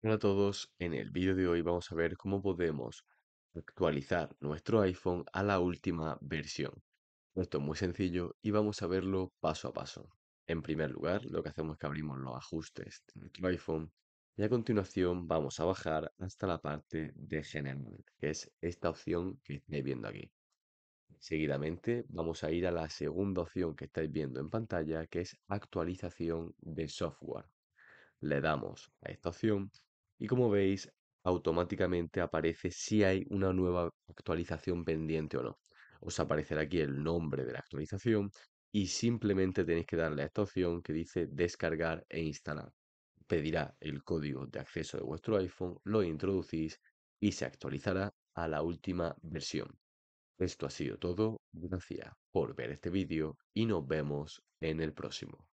Hola a todos, en el vídeo de hoy vamos a ver cómo podemos actualizar nuestro iPhone a la última versión. Esto es muy sencillo y vamos a verlo paso a paso. En primer lugar, lo que hacemos es que abrimos los ajustes de nuestro iPhone y a continuación vamos a bajar hasta la parte de General, que es esta opción que estáis viendo aquí. Seguidamente vamos a ir a la segunda opción que estáis viendo en pantalla, que es actualización de software. Le damos a esta opción y como veis, automáticamente aparece si hay una nueva actualización pendiente o no. Os aparecerá aquí el nombre de la actualización y simplemente tenéis que darle a esta opción que dice descargar e instalar. Pedirá el código de acceso de vuestro iPhone, lo introducís y se actualizará a la última versión. Esto ha sido todo, gracias por ver este vídeo y nos vemos en el próximo.